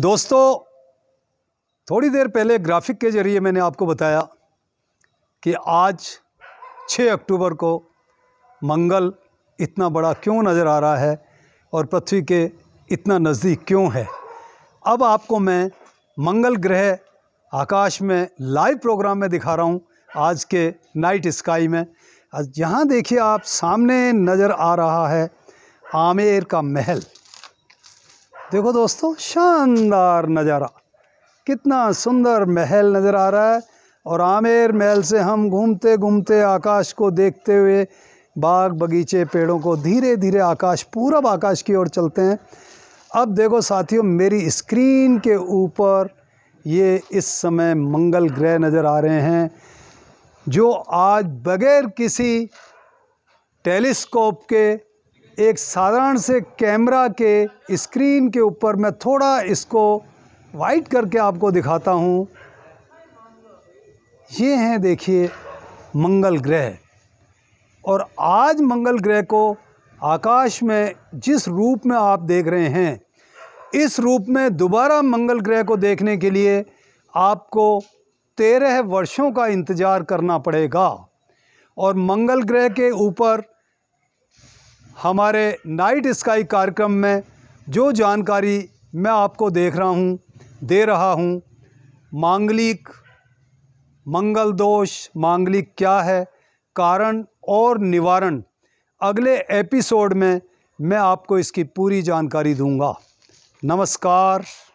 दोस्तों थोड़ी देर पहले ग्राफिक के ज़रिए मैंने आपको बताया कि आज 6 अक्टूबर को मंगल इतना बड़ा क्यों नज़र आ रहा है और पृथ्वी के इतना नज़दीक क्यों है अब आपको मैं मंगल ग्रह आकाश में लाइव प्रोग्राम में दिखा रहा हूँ आज के नाइट स्काई में यहाँ देखिए आप सामने नज़र आ रहा है आमेर का महल देखो दोस्तों शानदार नज़ारा कितना सुंदर महल नज़र आ रहा है और आमेर महल से हम घूमते घूमते आकाश को देखते हुए बाग बगीचे पेड़ों को धीरे धीरे आकाश पूरब आकाश की ओर चलते हैं अब देखो साथियों मेरी स्क्रीन के ऊपर ये इस समय मंगल ग्रह नज़र आ रहे हैं जो आज बगैर किसी टेलीस्कोप के एक साधारण से कैमरा के स्क्रीन के ऊपर मैं थोड़ा इसको वाइट करके आपको दिखाता हूँ ये हैं देखिए मंगल ग्रह और आज मंगल ग्रह को आकाश में जिस रूप में आप देख रहे हैं इस रूप में दोबारा मंगल ग्रह को देखने के लिए आपको तेरह वर्षों का इंतज़ार करना पड़ेगा और मंगल ग्रह के ऊपर हमारे नाइट स्काई कार्यक्रम में जो जानकारी मैं आपको देख रहा हूँ दे रहा हूँ मांगलिक मंगल दोष मांगलिक क्या है कारण और निवारण अगले एपिसोड में मैं आपको इसकी पूरी जानकारी दूंगा नमस्कार